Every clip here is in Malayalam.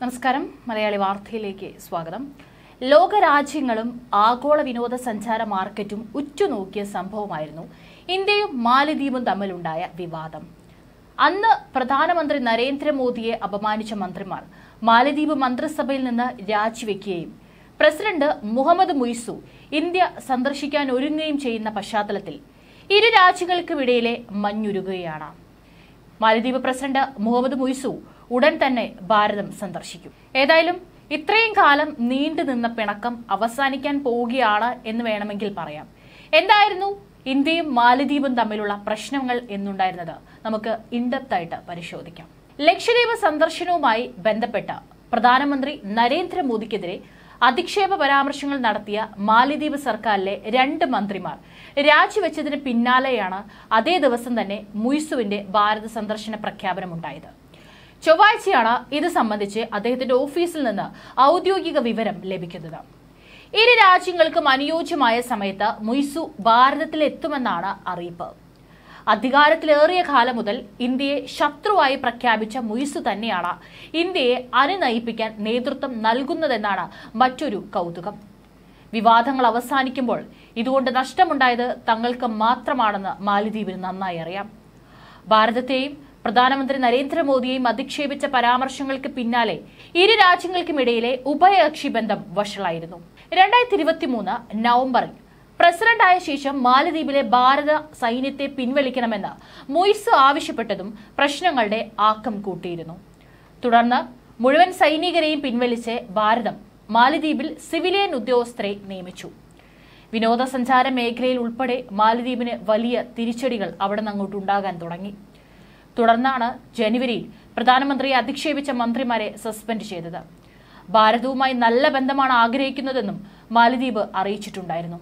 നമസ്കാരം മലയാളി വാർത്തയിലേക്ക് സ്വാഗതം ലോകരാജ്യങ്ങളും ആഗോള വിനോദസഞ്ചാര മാർക്കറ്റും ഉറ്റുനോക്കിയ സംഭവമായിരുന്നു ഇന്ത്യയും മാലദ്വീപും തമ്മിലുണ്ടായ വിവാദം അന്ന് പ്രധാനമന്ത്രി നരേന്ദ്രമോദിയെ അപമാനിച്ച മന്ത്രിമാർ മാലദ്വീപ് മന്ത്രിസഭയിൽ നിന്ന് രാജിവെക്കുകയും പ്രസിഡന്റ് മുഹമ്മദ് മുയ്സു ഇന്ത്യ സന്ദർശിക്കാൻ ഒരുങ്ങുകയും ചെയ്യുന്ന പശ്ചാത്തലത്തിൽ ഇരു രാജ്യങ്ങൾക്കുമിടയിലെ മഞ്ഞുരുകുകയാണ് മാലദ്വീപ് പ്രസിഡന്റ് മുഹമ്മദ് മുയ്സു ഉടൻ തന്നെ ഭാരതം സന്ദർശിക്കും ഏതായാലും ഇത്രയും കാലം നീണ്ടു നിന്ന പിണക്കം അവസാനിക്കാൻ പോവുകയാണ് എന്ന് വേണമെങ്കിൽ പറയാം എന്തായിരുന്നു ഇന്ത്യയും മാലദ്വീപും തമ്മിലുള്ള പ്രശ്നങ്ങൾ എന്നുണ്ടായിരുന്നത് നമുക്ക് ഇൻഡെപ്തായിട്ട് പരിശോധിക്കാം ലക്ഷദ്വീപ് സന്ദർശനവുമായി ബന്ധപ്പെട്ട പ്രധാനമന്ത്രി നരേന്ദ്രമോദിക്കെതിരെ അധിക്ഷേപ പരാമർശങ്ങൾ നടത്തിയ മാലിദ്വീപ് സർക്കാരിലെ രണ്ട് മന്ത്രിമാർ രാജിവെച്ചതിന് പിന്നാലെയാണ് അതേ ദിവസം തന്നെ മുയ്സുവിന്റെ ഭാരത സന്ദർശന പ്രഖ്യാപനമുണ്ടായത് ചൊവ്വാഴ്ചയാണ് ഇത് സംബന്ധിച്ച് അദ്ദേഹത്തിന്റെ ഓഫീസിൽ നിന്ന് ഔദ്യോഗിക വിവരം ലഭിക്കുന്നത് ഇരു രാജ്യങ്ങൾക്കും അനുയോജ്യമായ സമയത്ത് മുയ്സു ഭാരതത്തിലെത്തുമെന്നാണ് അറിയിപ്പ് അധികാരത്തിലേറിയ കാലം മുതൽ ഇന്ത്യയെ ശത്രുവായി പ്രഖ്യാപിച്ച മുയ്സു തന്നെയാണ് ഇന്ത്യയെ അനുനയിപ്പിക്കാൻ നേതൃത്വം നൽകുന്നതെന്നാണ് മറ്റൊരു കൗതുകം വിവാദങ്ങൾ അവസാനിക്കുമ്പോൾ ഇതുകൊണ്ട് നഷ്ടമുണ്ടായത് തങ്ങൾക്ക് മാത്രമാണെന്ന് മാലിദ്വീപിന് നന്നായി അറിയാം ഭാരതത്തെയും പ്രധാനമന്ത്രി നരേന്ദ്രമോദിയെയും അധിക്ഷേപിച്ച പരാമർശങ്ങൾക്ക് പിന്നാലെ ഇരു രാജ്യങ്ങൾക്കുമിടയിലെ ഉഭയകക്ഷി ബന്ധം വഷളായിരുന്നു രണ്ടായിരത്തി ഇരുപത്തിമൂന്ന് നവംബറിൽ പ്രസിഡന്റായ ശേഷം മാലദ്വീപിലെ ഭാരത സൈന്യത്തെ പിൻവലിക്കണമെന്ന് മൊയ്സ് ആവശ്യപ്പെട്ടതും പ്രശ്നങ്ങളുടെ ആക്കം കൂട്ടിയിരുന്നു തുടർന്ന് മുഴുവൻ സൈനികരെയും പിൻവലിച്ച് ഭാരതം മാലിദ്വീപിൽ സിവിലിയൻ ഉദ്യോഗസ്ഥരെ നിയമിച്ചു വിനോദസഞ്ചാര മേഖലയിൽ ഉൾപ്പെടെ മാലിദ്വീപിന് വലിയ തിരിച്ചടികൾ അവിടെ നിന്നങ്ങോട്ട് ഉണ്ടാകാൻ തുടങ്ങി തുടർന്നാണ് ജനുവരിയിൽ പ്രധാനമന്ത്രിയെ അധിക്ഷേപിച്ച മന്ത്രിമാരെ സസ്പെൻഡ് ചെയ്തത് ഭാരതവുമായി നല്ല ബന്ധമാണ് ആഗ്രഹിക്കുന്നതെന്നും മാലിദ്വീപ് അറിയിച്ചിട്ടുണ്ടായിരുന്നു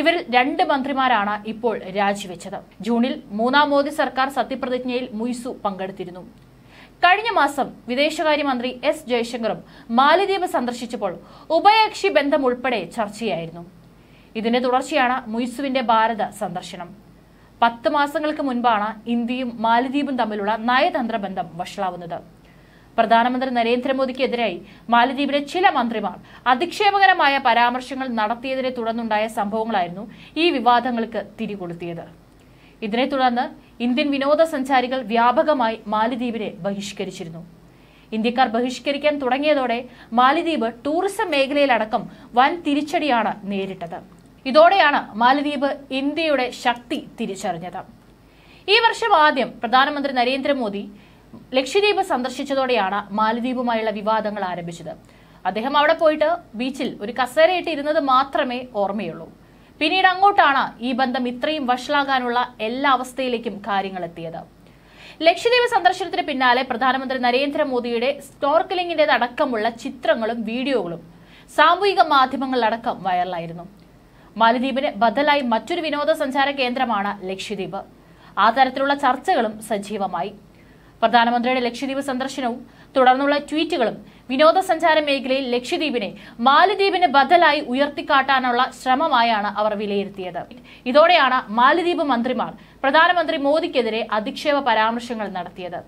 ഇവരിൽ രണ്ട് മന്ത്രിമാരാണ് ഇപ്പോൾ രാജിവെച്ചത് ജൂണിൽ മൂന്നാം മോദി സർക്കാർ സത്യപ്രതിജ്ഞയിൽ മുയ്സു പങ്കെടുത്തിരുന്നു കഴിഞ്ഞ മാസം വിദേശകാര്യമന്ത്രി എസ് ജയശങ്കറും മാലദ്വീപ് സന്ദർശിച്ചപ്പോൾ ഉഭയകക്ഷി ബന്ധം ഉൾപ്പെടെ ചർച്ചയായിരുന്നു ഇതിന്റെ തുടർച്ചയാണ് മുയ്സുവിന്റെ ഭാരത സന്ദർശനം പത്ത് മാസങ്ങൾക്ക് മുൻപാണ് ഇന്ത്യയും മാലിദ്വീപും തമ്മിലുള്ള നയതന്ത്ര ബന്ധം വഷളാവുന്നത് പ്രധാനമന്ത്രി നരേന്ദ്രമോദിക്കെതിരായി മാലിദ്വീപിലെ ചില മന്ത്രിമാർ അധിക്ഷേപകരമായ പരാമർശങ്ങൾ നടത്തിയതിനെ തുടർന്നുണ്ടായ സംഭവങ്ങളായിരുന്നു ഈ വിവാദങ്ങൾക്ക് തിരികൊളുത്തിയത് ഇതിനെ തുടർന്ന് ഇന്ത്യൻ വിനോദസഞ്ചാരികൾ വ്യാപകമായി മാലിദ്വീപിനെ ബഹിഷ്കരിച്ചിരുന്നു ഇന്ത്യക്കാർ ബഹിഷ്കരിക്കാൻ തുടങ്ങിയതോടെ മാലിദ്വീപ് ടൂറിസം മേഖലയിലടക്കം വൻ തിരിച്ചടിയാണ് നേരിട്ടത് ഇതോടെയാണ് മാലിദ്വീപ് ഇന്ത്യയുടെ ശക്തി തിരിച്ചറിഞ്ഞത് ഈ വർഷം ആദ്യം പ്രധാനമന്ത്രി നരേന്ദ്രമോദി ലക്ഷദ്വീപ് സന്ദർശിച്ചതോടെയാണ് മാലിദ്വീപുമായുള്ള വിവാദങ്ങൾ ആരംഭിച്ചത് അദ്ദേഹം അവിടെ പോയിട്ട് ബീച്ചിൽ ഒരു കസേരയിട്ട് ഇരുന്നത് മാത്രമേ ഓർമ്മയുള്ളൂ പിന്നീട് അങ്ങോട്ടാണ് ഈ ബന്ധം ഇത്രയും വഷളാകാനുള്ള എല്ലാ അവസ്ഥയിലേക്കും കാര്യങ്ങളെത്തിയത് ലക്ഷദ്വീപ് സന്ദർശനത്തിന് പിന്നാലെ പ്രധാനമന്ത്രി നരേന്ദ്രമോദിയുടെ സ്നോർക്കലിംഗിന്റെ അടക്കമുള്ള ചിത്രങ്ങളും വീഡിയോകളും സാമൂഹിക മാധ്യമങ്ങളിലടക്കം വൈറലായിരുന്നു മാലദ്വീപിന് ബദലായി മറ്റൊരു വിനോദസഞ്ചാര കേന്ദ്രമാണ് ലക്ഷദ്വീപ് ആ തരത്തിലുള്ള ചർച്ചകളും സജീവമായി പ്രധാനമന്ത്രിയുടെ ലക്ഷദ്വീപ് സന്ദർശനവും തുടർന്നുള്ള ട്വീറ്റുകളും വിനോദസഞ്ചാര മേഖലയിൽ ലക്ഷദ്വീപിനെ മാലിദ്വീപിന് ബദലായി ഉയർത്തിക്കാട്ടാനുള്ള ശ്രമമായാണ് അവർ വിലയിരുത്തിയത് ഇതോടെയാണ് മാലിദ്വീപ് മന്ത്രിമാർ പ്രധാനമന്ത്രി മോദിക്കെതിരെ അധിക്ഷേപ പരാമർശങ്ങൾ നടത്തിയത്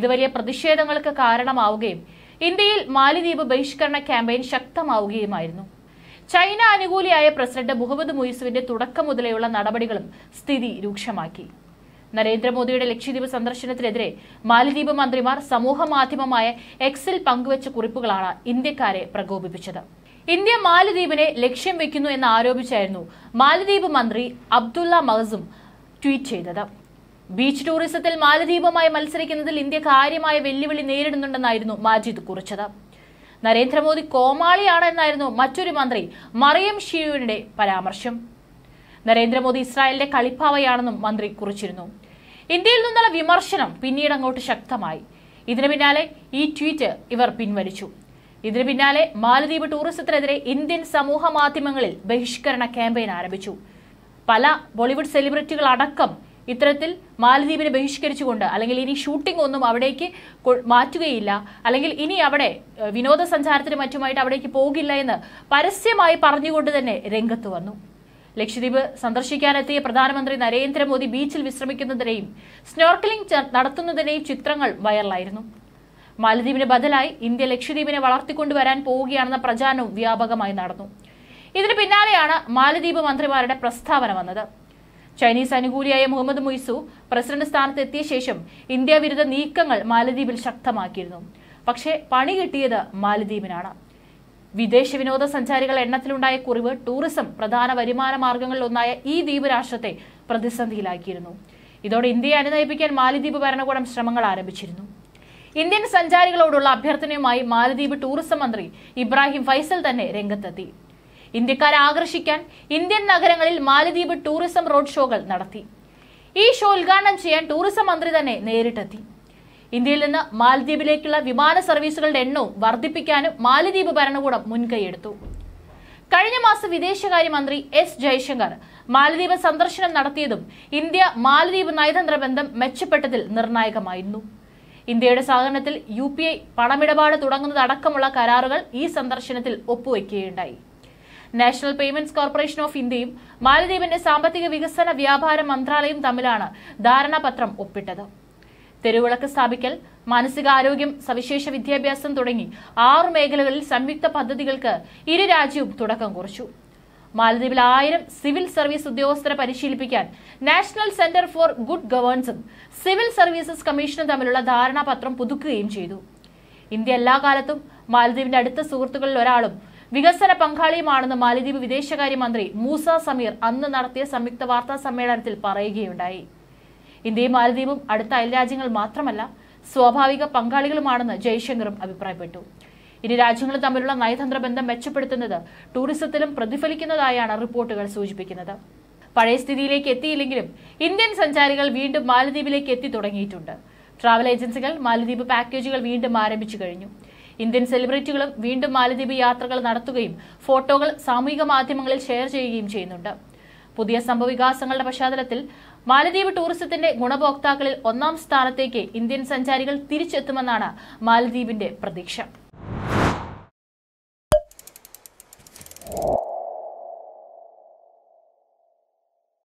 ഇത് വലിയ പ്രതിഷേധങ്ങൾക്ക് കാരണമാവുകയും ഇന്ത്യയിൽ മാലിദ്വീപ് ബഹിഷ്കരണ ക്യാമ്പയിൻ ശക്തമാവുകയുമായിരുന്നു ചൈന അനുകൂലിയായ പ്രസിഡന്റ് മുഹമ്മദ് മുയിസുവിന്റെ തുടക്കം മുതലെയുള്ള നടപടികളും സ്ഥിതി രൂക്ഷമാക്കി നരേന്ദ്രമോദിയുടെ ലക്ഷദ്വീപ് സന്ദർശനത്തിനെതിരെ മാലിദ്വീപ് മന്ത്രിമാർ സമൂഹമാധ്യമമായ എക്സിൽ പങ്കുവച്ച കുറിപ്പുകളാണ് ഇന്ത്യക്കാരെ പ്രകോപിപ്പിച്ചത് ഇന്ത്യ മാലിദ്വീപിനെ ലക്ഷ്യം വെക്കുന്നു എന്ന് ആരോപിച്ചായിരുന്നു മാലിദ്വീപ് മന്ത്രി അബ്ദുള്ള മഹസും ട്വീറ്റ് ചെയ്തത് ബീച്ച് ടൂറിസത്തിൽ മാലദ്വീപുമായി മത്സരിക്കുന്നതിൽ ഇന്ത്യ കാര്യമായ വെല്ലുവിളി നേരിടുന്നുണ്ടെന്നായിരുന്നു മാജിദ് കുറിച്ചത് നരേന്ദ്രമോദി കോമാളിയാണ് എന്നായിരുന്നു മറ്റൊരു മന്ത്രി മറിയം ഷിയുവിന്റെ പരാമർശം നരേന്ദ്രമോദി ഇസ്രായേലിന്റെ കളിപ്പാവയാണെന്നും മന്ത്രി കുറിച്ചിരുന്നു ഇന്ത്യയിൽ നിന്നുള്ള വിമർശനം പിന്നീട് അങ്ങോട്ട് ശക്തമായി ഇതിനു പിന്നാലെ ഈ ട്വീറ്റ് ഇവർ പിൻവലിച്ചു ഇതിനു പിന്നാലെ മാലദ്വീപ് ടൂറിസത്തിനെതിരെ ഇന്ത്യൻ സമൂഹ മാധ്യമങ്ങളിൽ ബഹിഷ്കരണ ക്യാമ്പയിൻ ആരംഭിച്ചു പല ബോളിവുഡ് സെലിബ്രിറ്റികൾ അടക്കം ഇത്തരത്തിൽ മാലദ്വീപിനെ ബഹിഷ്കരിച്ചുകൊണ്ട് അല്ലെങ്കിൽ ഇനി ഷൂട്ടിംഗ് ഒന്നും അവിടേക്ക് മാറ്റുകയില്ല അല്ലെങ്കിൽ ഇനി അവിടെ വിനോദസഞ്ചാരത്തിന് മറ്റുമായിട്ട് അവിടേക്ക് പോകില്ല എന്ന് പരസ്യമായി പറഞ്ഞുകൊണ്ട് തന്നെ രംഗത്ത് വന്നു ലക്ഷദ്വീപ് സന്ദർശിക്കാനെത്തിയ പ്രധാനമന്ത്രി നരേന്ദ്രമോദി ബീച്ചിൽ വിശ്രമിക്കുന്നതിനെയും സ്നോർക്കലിംഗ് നടത്തുന്നതിനെയും ചിത്രങ്ങൾ വൈറലായിരുന്നു മാലദ്വീപിന് ബദലായി ഇന്ത്യ ലക്ഷദ്വീപിനെ വളർത്തിക്കൊണ്ടുവരാൻ പോവുകയാണെന്ന പ്രചാരണം വ്യാപകമായി നടന്നു ഇതിന് പിന്നാലെയാണ് മാലദ്വീപ് മന്ത്രിമാരുടെ പ്രസ്താവന വന്നത് ചൈനീസ് അനുകൂലിയായ മുഹമ്മദ് മുയ്സു പ്രസിഡന്റ് സ്ഥാനത്ത് എത്തിയ ശേഷം ഇന്ത്യ വിരുദ്ധ നീക്കങ്ങൾ മാലദ്വീപിൽ ശക്തമാക്കിയിരുന്നു പക്ഷേ പണി കിട്ടിയത് മാലദ്വീപിനാണ് വിദേശ വിനോദസഞ്ചാരികൾ എണ്ണത്തിലുണ്ടായ കുറിവ് ടൂറിസം പ്രധാന വരുമാന മാർഗങ്ങളിൽ ഒന്നായ ഈ ദ്വീപ് രാഷ്ട്രത്തെ പ്രതിസന്ധിയിലാക്കിയിരുന്നു ഇതോടെ ഇന്ത്യയെ അനുനയിപ്പിക്കാൻ മാലിദ്വീപ് ഭരണകൂടം ശ്രമങ്ങൾ ആരംഭിച്ചിരുന്നു ഇന്ത്യൻ സഞ്ചാരികളോടുള്ള അഭ്യർത്ഥനയുമായി മാലദ്വീപ് ടൂറിസം മന്ത്രി ഇബ്രാഹിം ഫൈസൽ തന്നെ രംഗത്തെത്തി ഇന്ത്യക്കാരെ ആകർഷിക്കാൻ ഇന്ത്യൻ നഗരങ്ങളിൽ മാലദ്വീപ് ടൂറിസം റോഡ് ഷോകൾ നടത്തി ഈ ഷോ ഉദ്ഘാടനം ചെയ്യാൻ ടൂറിസം മന്ത്രി തന്നെ നേരിട്ടെത്തി ഇന്ത്യയിൽ നിന്ന് മാലദ്വീപിലേക്കുള്ള വിമാന സർവീസുകളുടെ എണ്ണവും വർദ്ധിപ്പിക്കാനും മാലദ്വീപ് ഭരണകൂടം മുൻകൈയെടുത്തു കഴിഞ്ഞ മാസം വിദേശകാര്യമന്ത്രി എസ് ജയശങ്കർ മാലദ്വീപ് സന്ദർശനം നടത്തിയതും ഇന്ത്യ മാലദ്വീപ് നയതന്ത്ര ബന്ധം മെച്ചപ്പെട്ടതിൽ നിർണായകമായിരുന്നു ഇന്ത്യയുടെ സഹകരണത്തിൽ യു പി ഐ പണമിടപാട് തുടങ്ങുന്നതടക്കമുള്ള കരാറുകൾ ഈ സന്ദർശനത്തിൽ ഒപ്പുവയ്ക്കുകയുണ്ടായി നാഷണൽ പേയ്മെന്റ്സ് കോർപ്പറേഷൻ ഓഫ് ഇന്ത്യയും മാലദ്വീപിന്റെ സാമ്പത്തിക വികസന വ്യാപാര മന്ത്രാലയവും തമ്മിലാണ് ധാരണാപത്രം ഒപ്പിട്ടത് തെരുവിളക്ക് സ്ഥാപിക്കൽ മാനസികാരോഗ്യം സവിശേഷ വിദ്യാഭ്യാസം തുടങ്ങി ആറ് മേഖലകളിൽ സംയുക്ത പദ്ധതികൾക്ക് ഇരു രാജ്യവും തുടക്കം കുറിച്ചു മാലദ്വീപിൽ ആയിരം സിവിൽ സർവീസ് ഉദ്യോഗസ്ഥരെ പരിശീലിപ്പിക്കാൻ നാഷണൽ സെന്റർ ഫോർ ഗുഡ് ഗവേണൻസും സിവിൽ സർവീസസ് കമ്മീഷനും തമ്മിലുള്ള ധാരണാപത്രം പുതുക്കുകയും ചെയ്തു ഇന്ത്യ എല്ലാ കാലത്തും മാലദ്വീപിന്റെ അടുത്ത സുഹൃത്തുക്കളിൽ ഒരാളും വികസന പങ്കാളിയുമാണെന്ന് മാലദ്വീപ് വിദേശകാര്യമന്ത്രി മൂസ സമീർ അന്ന് നടത്തിയ സംയുക്ത വാർത്താ സമ്മേളനത്തിൽ പറയുകയുണ്ടായി ഇന്ത്യയും മാലദ്വീപും അടുത്ത അയൽരാജ്യങ്ങൾ മാത്രമല്ല സ്വാഭാവിക പങ്കാളികളുമാണെന്ന് ജയശങ്കറും അഭിപ്രായപ്പെട്ടു ഇരു രാജ്യങ്ങളും തമ്മിലുള്ള നയതന്ത്ര ബന്ധം മെച്ചപ്പെടുത്തുന്നത് ടൂറിസത്തിലും പ്രതിഫലിക്കുന്നതായാണ് റിപ്പോർട്ടുകൾ സൂചിപ്പിക്കുന്നത് പഴയ സ്ഥിതിയിലേക്ക് എത്തിയില്ലെങ്കിലും ഇന്ത്യൻ സഞ്ചാരികൾ വീണ്ടും മാലദ്വീപിലേക്ക് എത്തി തുടങ്ങിയിട്ടുണ്ട് ട്രാവൽ ഏജൻസികൾ മാലദ്വീപ് പാക്കേജുകൾ വീണ്ടും ആരംഭിച്ചു കഴിഞ്ഞു ഇന്ത്യൻ സെലിബ്രിറ്റികളും വീണ്ടും മാലദ്വീപ് യാത്രകൾ നടത്തുകയും ഫോട്ടോകൾ സാമൂഹിക മാധ്യമങ്ങളിൽ ഷെയർ ചെയ്യുകയും ചെയ്യുന്നുണ്ട് പുതിയ സംഭവവികാസങ്ങളുടെ പശ്ചാത്തലത്തിൽ മാലദ്വീപ് ടൂറിസത്തിന്റെ ഗുണഭോക്താക്കളിൽ ഒന്നാം സ്ഥാനത്തേക്ക് ഇന്ത്യൻ സഞ്ചാരികൾ തിരിച്ചെത്തുമെന്നാണ് മാലദ്വീപിന്റെ പ്രതീക്ഷ